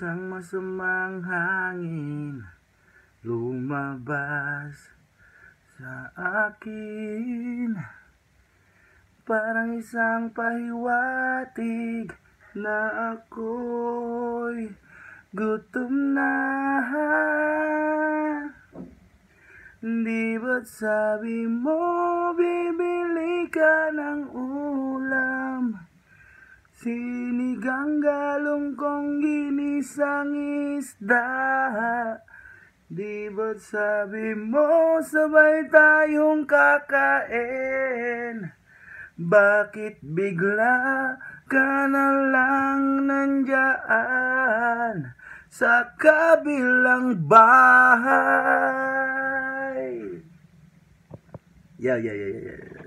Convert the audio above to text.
Isang masamang hangin lumabas sa akin Parang isang pahiwatig na ako'y gutom na Di ba't sabi mo bibili ka ng ulam Sinigang galong kong gila isang isda Di ba't sabi mo sabay tayong kakain? Bakit bigla ka na lang nandyan sa kabilang bahay? Yeah, yeah, yeah, yeah, yeah.